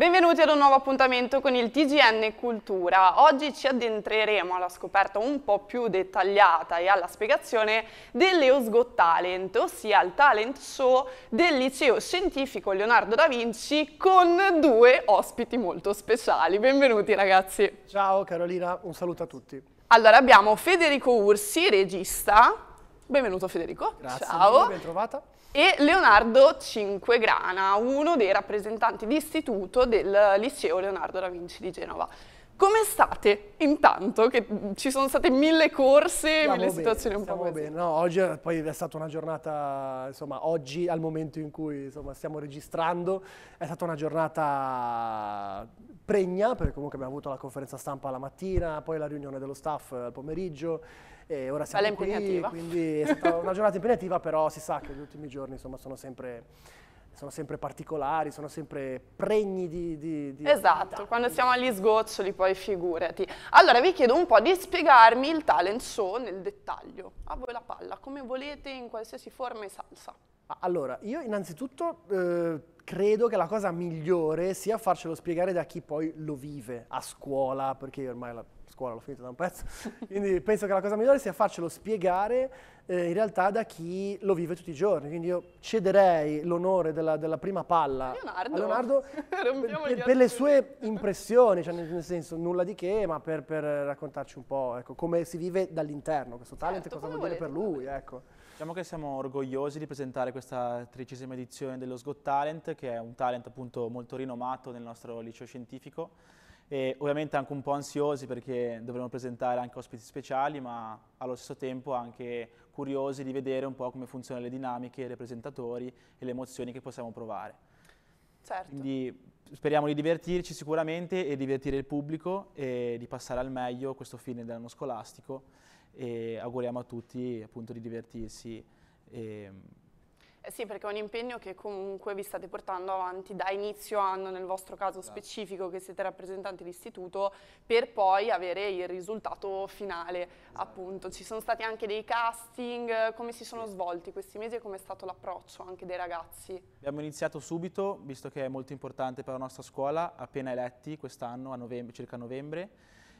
Benvenuti ad un nuovo appuntamento con il TGN Cultura. Oggi ci addentreremo alla scoperta un po' più dettagliata e alla spiegazione dell'Eus Got Talent, ossia il talent show del liceo scientifico Leonardo da Vinci con due ospiti molto speciali. Benvenuti ragazzi. Ciao Carolina, un saluto a tutti. Allora abbiamo Federico Ursi, regista. Benvenuto Federico. Grazie, Ciao. ben trovata e Leonardo Cinquegrana, uno dei rappresentanti di istituto del liceo Leonardo da Vinci di Genova. Come state intanto? Che ci sono state mille corse, stiamo mille bene, situazioni un po' così. Bene. No, oggi poi è stata una giornata, insomma, oggi al momento in cui insomma, stiamo registrando, è stata una giornata pregna, perché comunque abbiamo avuto la conferenza stampa la mattina, poi la riunione dello staff al pomeriggio, e ora siamo Bella qui, quindi è stata una giornata impegnativa, però si sa che gli ultimi giorni insomma, sono sempre sono sempre particolari, sono sempre pregni di... di, di esatto, quando siamo agli sgoccioli poi figurati. Allora vi chiedo un po' di spiegarmi il talent show nel dettaglio. A voi la palla, come volete, in qualsiasi forma e salsa. Allora, io innanzitutto eh, credo che la cosa migliore sia farcelo spiegare da chi poi lo vive a scuola, perché io ormai la scuola l'ho finita da un pezzo, quindi penso che la cosa migliore sia farcelo spiegare eh, in realtà da chi lo vive tutti i giorni, quindi io cederei l'onore della, della prima palla Leonardo. a Leonardo per, per, le sue impressioni, cioè nel, nel, senso nulla di che, ma per, per raccontarci un po' ecco, come si vive dall'interno questo talent certo, cosa vuol dire per lui. Ecco. Diciamo che siamo orgogliosi di presentare questa tredicesima edizione dello Sgot Talent, che è un talent appunto molto rinomato nel nostro liceo scientifico e ovviamente anche un po' ansiosi perché dovremo presentare anche ospiti speciali, ma allo stesso tempo anche curiosi di vedere un po' come funzionano le dinamiche, i presentatori e le emozioni che possiamo provare. Certo. Quindi speriamo di divertirci sicuramente e divertire il pubblico e di passare al meglio questo fine dell'anno scolastico e auguriamo a tutti appunto di divertirsi. E, eh sì, perché è un impegno che comunque vi state portando avanti da inizio anno, nel vostro caso esatto. specifico, che siete rappresentanti di per poi avere il risultato finale, esatto. appunto. Ci sono stati anche dei casting, eh, come si sono sì. svolti questi mesi e come è stato l'approccio anche dei ragazzi? Abbiamo iniziato subito, visto che è molto importante per la nostra scuola, appena eletti quest'anno, a novembre, circa novembre,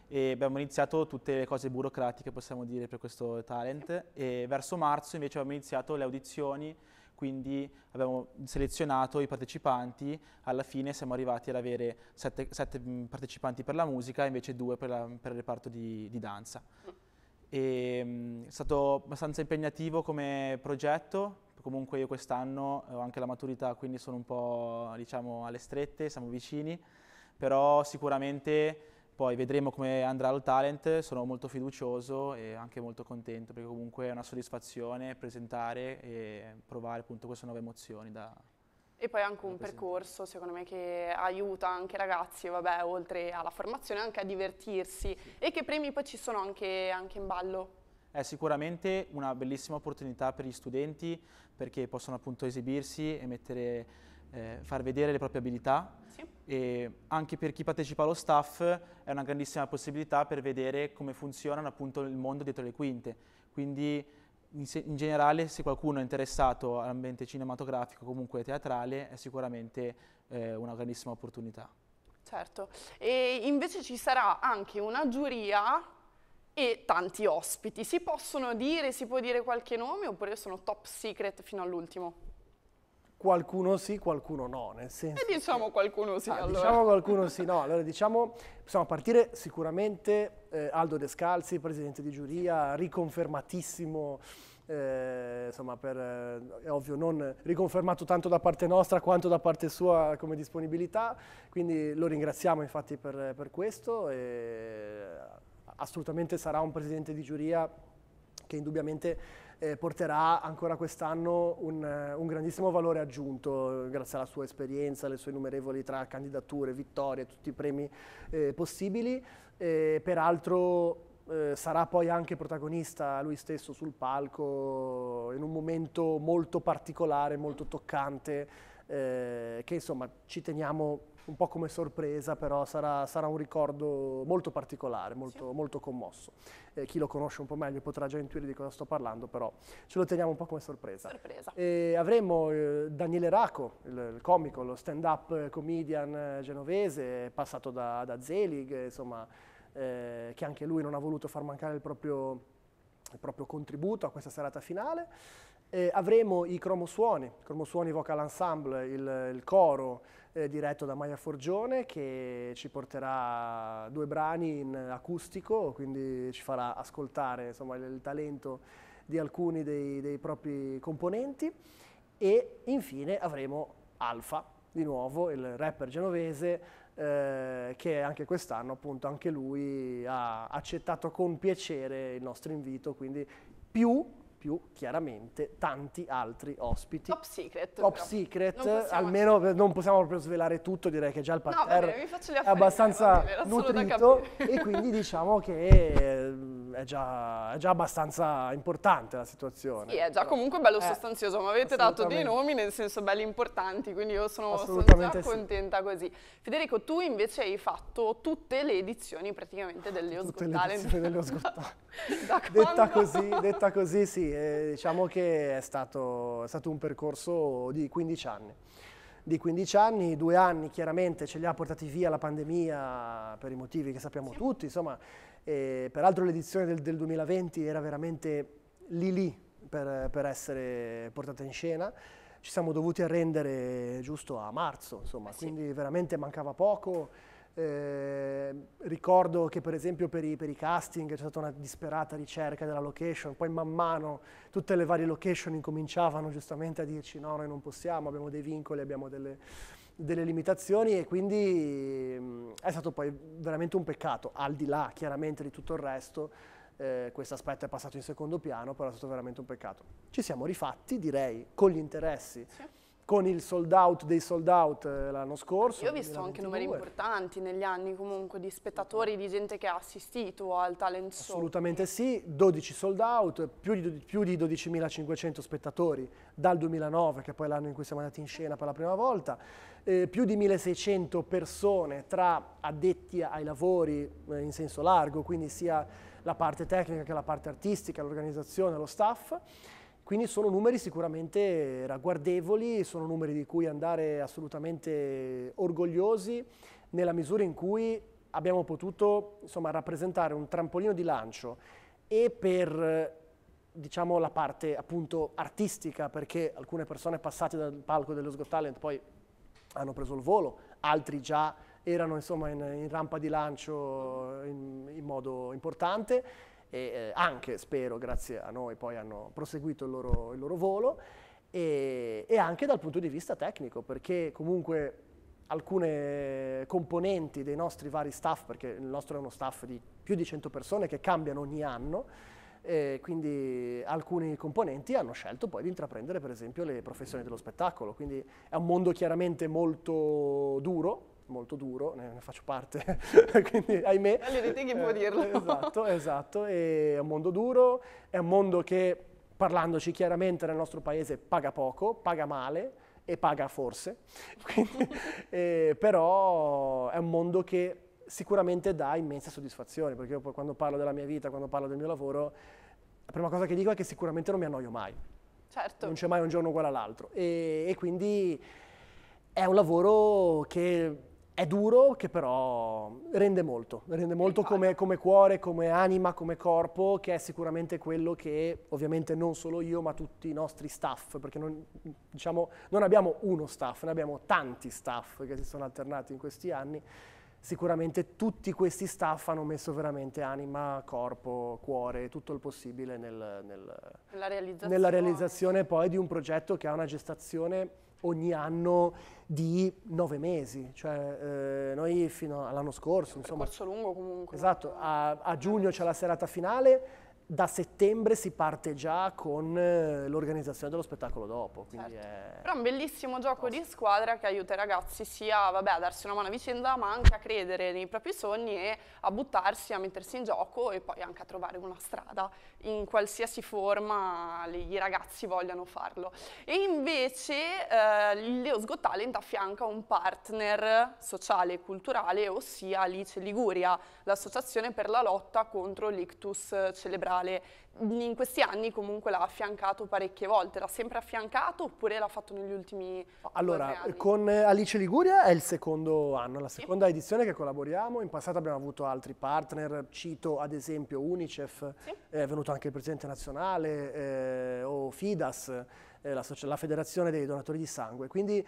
e abbiamo iniziato tutte le cose burocratiche, possiamo dire, per questo talent, e verso marzo invece abbiamo iniziato le audizioni quindi abbiamo selezionato i partecipanti, alla fine siamo arrivati ad avere sette, sette mm, partecipanti per la musica e invece due per, la, per il reparto di, di danza. E, ehm, è stato abbastanza impegnativo come progetto, comunque io quest'anno ho anche la maturità quindi sono un po' diciamo alle strette, siamo vicini, però sicuramente poi vedremo come andrà il talent, sono molto fiducioso e anche molto contento perché comunque è una soddisfazione presentare e provare appunto queste nuove emozioni da, e poi anche un percorso, secondo me, che aiuta anche i ragazzi, vabbè, oltre alla formazione, anche a divertirsi. E che premi poi ci sono anche, anche, in ballo? È sicuramente una bellissima opportunità per gli studenti perché possono appunto esibirsi e mettere, eh, far vedere le proprie abilità. Sì e anche per chi partecipa allo staff è una grandissima possibilità per vedere come funziona appunto il mondo dietro le quinte. Quindi in, se, in generale se qualcuno è interessato all'ambiente cinematografico, comunque teatrale, è sicuramente eh, una grandissima opportunità. Certo, e invece ci sarà anche una giuria e tanti ospiti. Si possono dire, si può dire qualche nome oppure sono top secret fino all'ultimo? qualcuno sì, qualcuno no, nel senso... E diciamo qualcuno sì, ah, allora. Diciamo qualcuno sì, no. Allora diciamo, possiamo partire sicuramente eh, Aldo Descalzi, presidente di giuria, riconfermatissimo, eh, insomma per, eh, è ovvio non riconfermato tanto da parte nostra quanto da parte sua come disponibilità, quindi lo ringraziamo infatti per, per questo e assolutamente sarà un presidente di giuria che indubbiamente eh, porterà ancora quest'anno un, un, grandissimo valore aggiunto eh, grazie alla sua esperienza, alle sue innumerevoli tra candidature, vittorie, tutti i premi eh, possibili. Eh, peraltro eh, sarà poi anche protagonista lui stesso sul palco in un momento molto particolare, molto toccante, eh, che insomma ci teniamo un po' come sorpresa, però sarà, sarà un ricordo molto particolare, molto, sì. molto commosso. Eh, chi lo conosce un po' meglio potrà già intuire di cosa sto parlando, però ce lo teniamo un po' come sorpresa. sorpresa. Eh, avremo eh, Daniele Raco, il, il comico, lo stand-up comedian eh, genovese, passato da, da Zelig, eh, insomma, eh, che anche lui non ha voluto far mancare il proprio, il proprio contributo a questa serata finale eh, avremo i cromosuoni, il cromosuoni vocal ensemble, il, il, coro eh, diretto da Maya Forgione che ci porterà due brani in acustico, quindi ci farà ascoltare insomma, il, il, talento di alcuni dei, dei propri componenti e infine avremo Alfa, di nuovo il rapper genovese eh, che anche quest'anno appunto anche lui ha accettato con piacere il nostro invito, quindi più più chiaramente tanti altri ospiti. Top secret. Top però. secret, non almeno non possiamo proprio svelare tutto, direi che già il parterre no, è abbastanza vabbè, nutrito e quindi diciamo che eh, è già, è già, abbastanza importante la situazione. Sì, è già comunque bello eh, sostanzioso, ma avete dato dei nomi nel senso belli importanti, quindi io sono, sono già contenta così. Federico, tu invece hai fatto tutte le edizioni praticamente ah, delle Osgot Tutte Talent. le edizioni delle Osgot detta, così, detta così, sì, eh, diciamo che è stato, è stato un percorso di 15 anni di 15 anni, due anni chiaramente ce li ha portati via la pandemia per i motivi che sappiamo sì. tutti, insomma e, eh, peraltro l'edizione del, del, 2020 era veramente lì lì per, per, essere portata in scena. Ci siamo dovuti arrendere giusto a marzo, insomma, eh sì. quindi veramente mancava poco. Eh, ricordo che per esempio per i, per i, casting c'è stata una disperata ricerca della location, poi man mano tutte le varie location incominciavano giustamente a dirci no, noi non possiamo, abbiamo dei vincoli, abbiamo delle, delle limitazioni e quindi mh, mm, è stato poi veramente un peccato, al di là chiaramente di tutto il resto, eh, questo aspetto è passato in secondo piano, però è stato veramente un peccato. Ci siamo rifatti, direi, con gli interessi. Sì. Con il sold out dei sold out eh, l'anno scorso. Io ho visto 2022. anche numeri importanti negli anni comunque di spettatori, di gente che ha assistito al talent show. Assolutamente sì, 12 sold out, più di, più di 12.500 spettatori dal 2009, che è poi l'anno in cui siamo andati in scena per la prima volta eh, più di 1600 persone tra addetti ai lavori eh, in senso largo, quindi sia la parte tecnica che la parte artistica, l'organizzazione, lo staff, quindi sono numeri sicuramente ragguardevoli, sono numeri di cui andare assolutamente orgogliosi nella misura in cui abbiamo potuto insomma, rappresentare un trampolino di lancio e per diciamo, la parte appunto artistica, perché alcune persone passate dal palco dello Sgot Talent poi hanno preso il volo, altri già erano insomma, in, in, rampa di lancio in, in modo importante e eh, anche, spero, grazie a noi poi hanno proseguito il loro, il loro volo e, e anche dal punto di vista tecnico perché comunque alcune componenti dei nostri vari staff, perché il nostro è uno staff di più di 100 persone che cambiano ogni anno, e quindi alcuni componenti hanno scelto poi di intraprendere per esempio le professioni dello spettacolo, quindi è un mondo chiaramente molto duro, molto duro, ne, faccio parte, quindi ahimè. All'Iriti chi può eh, dirlo. Eh, esatto, esatto, è un mondo duro, è un mondo che parlandoci chiaramente nel nostro paese paga poco, paga male e paga forse, quindi, eh, però è un mondo che sicuramente dà immense soddisfazione, perché io poi quando parlo della mia vita, quando parlo del mio lavoro, la prima cosa che dico è che sicuramente non mi annoio mai. Certo. Non c'è mai un giorno uguale all'altro. E, e quindi è un lavoro che è duro, che però rende molto. Rende molto come, come cuore, come anima, come corpo, che è sicuramente quello che ovviamente non solo io, ma tutti i nostri staff, perché non, diciamo, non abbiamo uno staff, ne abbiamo tanti staff che si sono alternati in questi anni sicuramente tutti questi staff hanno messo veramente anima, corpo, cuore, tutto il possibile nel, nel, realizzazione. nella realizzazione poi di un progetto che ha una gestazione ogni anno di nove mesi, cioè eh, noi fino all'anno scorso, insomma. Un corso lungo comunque. Esatto, a, a giugno c'è la serata finale, da settembre si parte già con eh, l'organizzazione dello spettacolo dopo. Certo. È... Però è un bellissimo gioco Posso. di squadra che aiuta i ragazzi sia vabbè, a darsi una mano a vicenda, ma anche a credere nei propri sogni e a buttarsi, a mettersi in gioco e poi anche a trovare una strada. In qualsiasi forma i ragazzi vogliano farlo. E invece eh, il Leo Sgottalent affianca un partner sociale e culturale, ossia Alice Liguria l'Associazione per la lotta contro l'ictus cerebrale. In questi anni comunque l'ha affiancato parecchie volte, l'ha sempre affiancato oppure l'ha fatto negli ultimi Allora, con eh, Alice Liguria è il secondo anno, la seconda sì. edizione che collaboriamo, in passato abbiamo avuto altri partner, cito ad esempio Unicef, sì. è venuto anche il Presidente Nazionale eh, o FIDAS, eh, la, la Federazione dei Donatori di Sangue, quindi...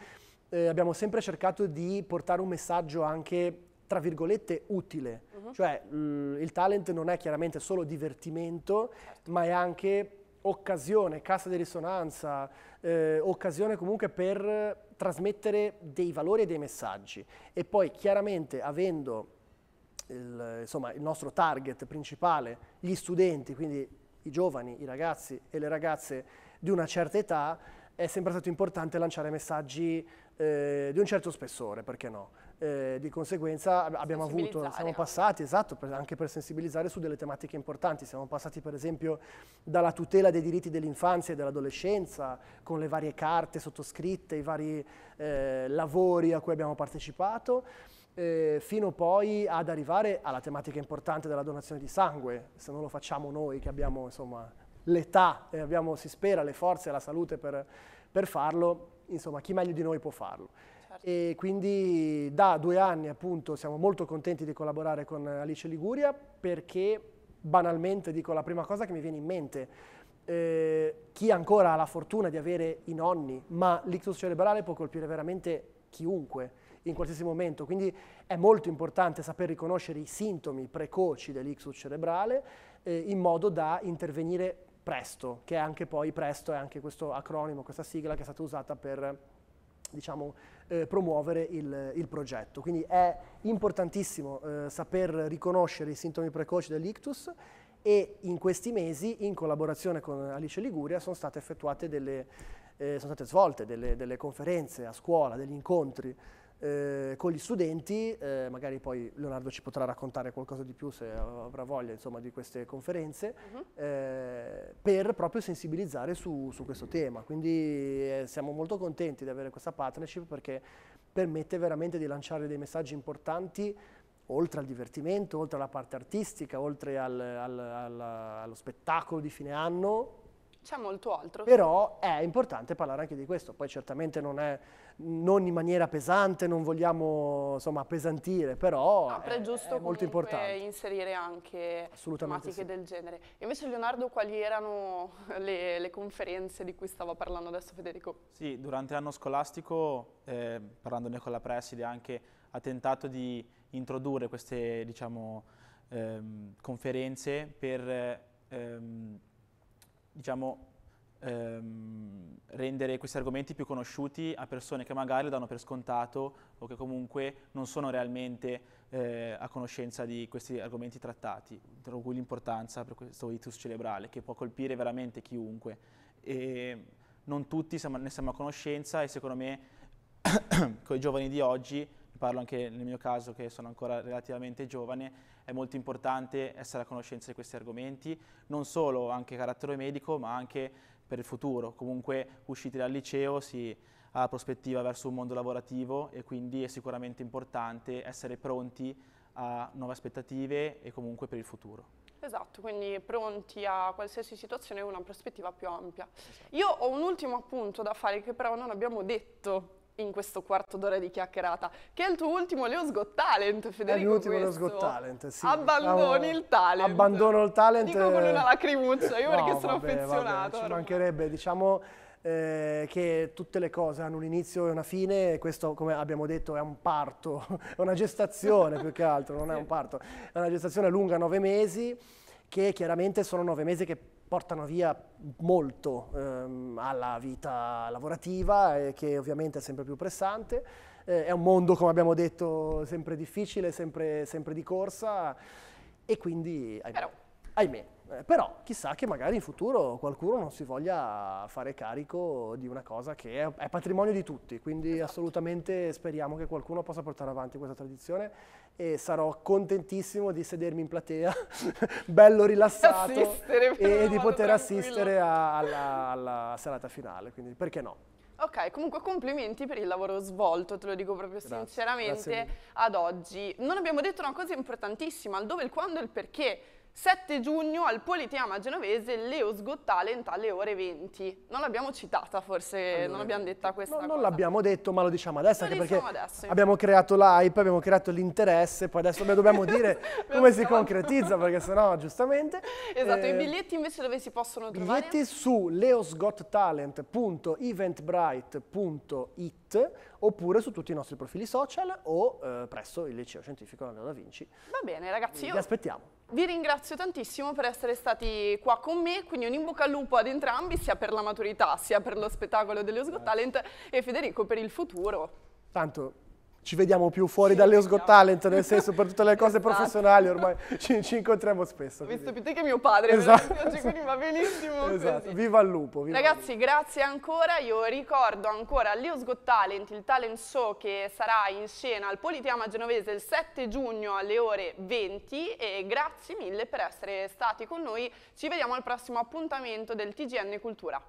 Eh, abbiamo sempre cercato di portare un messaggio anche tra virgolette utile, uh-huh. cioè mh, mm, il talent non è chiaramente solo divertimento, certo. ma è anche occasione, cassa di risonanza, eh, occasione comunque per trasmettere dei valori e dei messaggi. E poi chiaramente avendo il, insomma, il nostro target principale, gli studenti, quindi i giovani, i ragazzi e le ragazze di una certa età, è sempre stato importante lanciare messaggi eh, di un certo spessore, perché no? Eh, di conseguenza abbiamo avuto, siamo passati, esatto, per, anche per sensibilizzare su delle tematiche importanti, siamo passati per esempio dalla tutela dei diritti dell'infanzia e dell'adolescenza, con le varie carte sottoscritte, i vari eh, lavori a cui abbiamo partecipato, eh, fino poi ad arrivare alla tematica importante della donazione di sangue, se non lo facciamo noi che abbiamo l'età e abbiamo, si spera, le forze e la salute per, per farlo, insomma chi meglio di noi può farlo e quindi da due anni appunto siamo molto contenti di collaborare con Alice Liguria perché banalmente dico la prima cosa che mi viene in mente eh, chi ancora ha la fortuna di avere i nonni, ma l'ictus cerebrale può colpire veramente chiunque in qualsiasi momento, quindi è molto importante saper riconoscere i sintomi precoci dell'ictus cerebrale eh, in modo da intervenire presto, che è anche poi presto è anche questo acronimo, questa sigla che è stata usata per diciamo eh, promuovere il, il, progetto. Quindi è importantissimo eh, saper riconoscere i sintomi precoci dell'ictus e in questi mesi, in collaborazione con Alice Liguria, sono state effettuate delle, eh, sono state svolte delle, delle conferenze a scuola, degli incontri eh, con gli studenti, eh, magari poi Leonardo ci potrà raccontare qualcosa di più se avrà voglia insomma, di queste conferenze, uh mhm. -huh. eh, per proprio sensibilizzare su, su questo tema. Quindi eh, siamo molto contenti di avere questa partnership perché permette veramente di lanciare dei messaggi importanti oltre al divertimento, oltre alla parte artistica, oltre al, al, al, allo spettacolo di fine anno. C'è molto altro. Però è importante parlare anche di questo, poi certamente non è non in maniera pesante, non vogliamo insomma appesantire, però no, è, giusto è molto importante. inserire anche tematiche sì. del genere. Invece Leonardo, quali erano le, le, conferenze di cui stava parlando adesso Federico? Sì, durante l'anno scolastico, eh, parlandone con la preside anche, ha tentato di introdurre queste diciamo, ehm, conferenze per ehm, diciamo, ehm, rendere questi argomenti più conosciuti a persone che magari lo danno per scontato o che comunque non sono realmente eh, a conoscenza di questi argomenti trattati, tra cui l'importanza per questo itus cerebrale che può colpire veramente chiunque. E non tutti ne siamo a conoscenza e secondo me con i giovani di oggi parlo anche nel mio caso che sono ancora relativamente giovane, è molto importante essere a conoscenza di questi argomenti, non solo anche carattere medico, ma anche per il futuro. Comunque usciti dal liceo si ha la prospettiva verso un mondo lavorativo e quindi è sicuramente importante essere pronti a nuove aspettative e comunque per il futuro. Esatto, quindi pronti a qualsiasi situazione e una prospettiva più ampia. Esatto. Io ho un ultimo appunto da fare che però non abbiamo detto in questo quarto d'ora di chiacchierata, che è il tuo ultimo Leo's Got Talent, Federico. È l'ultimo Leo's Got Talent, sì. Abbandoni diciamo, il talent. Abbandono il talent. Dico con una lacrimuccia, io no, perché sono vabbè, affezionato. Vabbè, ci mancherebbe, diciamo... Eh, che tutte le cose hanno un inizio e una fine e questo come abbiamo detto è un parto, è una gestazione più che altro, non è un parto, è una gestazione lunga nove mesi che chiaramente sono nove mesi che portano via molto ehm, alla vita lavorativa, eh, che ovviamente è sempre più pressante. Eh, è un mondo, come abbiamo detto, sempre difficile, sempre, sempre di corsa e quindi, ahimè, però, ahimè eh, però chissà che magari in futuro qualcuno non si voglia fare carico di una cosa che è, è patrimonio di tutti, quindi esatto. assolutamente speriamo che qualcuno possa portare avanti questa tradizione e sarò contentissimo di sedermi in platea, bello rilassato assistere, e, di poter assistere alla, alla serata finale, quindi perché no? Ok, comunque complimenti per il lavoro svolto, te lo dico proprio grazie, sinceramente, grazie ad oggi. Non abbiamo detto una cosa importantissima, il dove, il quando e il perché 7 giugno al Politeama genovese Leo Sgottalent alle ore 20. Non l'abbiamo citata forse, allora, non l'abbiamo detta questa no, Non l'abbiamo detto, ma lo diciamo adesso, lo anche diciamo perché adesso, abbiamo creato l'hype, abbiamo creato l'interesse, poi adesso dobbiamo dire come si concretizza, perché sennò giustamente... Esatto, eh, i biglietti invece dove si possono trovare? Biglietti su leosgottalent.eventbrite.it oppure su tutti i nostri profili social o eh, presso il liceo scientifico Leonardo da Vinci. Va bene ragazzi, Vi io... aspettiamo vi ringrazio tantissimo per essere stati qua con me, quindi un in bocca al lupo ad entrambi, sia per la maturità, sia per lo spettacolo dello Sgot eh. Talent e Federico per il futuro. Tanto ci vediamo più fuori dalle Got Talent, nel senso per tutte le cose esatto. professionali ormai ci, ci, incontriamo spesso. Visto Mi te che mio padre, esatto. oggi quindi va benissimo esatto. Così. Viva il lupo! Viva Ragazzi, grazie ancora, io ricordo ancora Leo's Got Talent, il talent show che sarà in scena al Politeama Genovese il 7 giugno alle ore 20 e grazie mille per essere stati con noi, ci vediamo al prossimo appuntamento del TGN Cultura.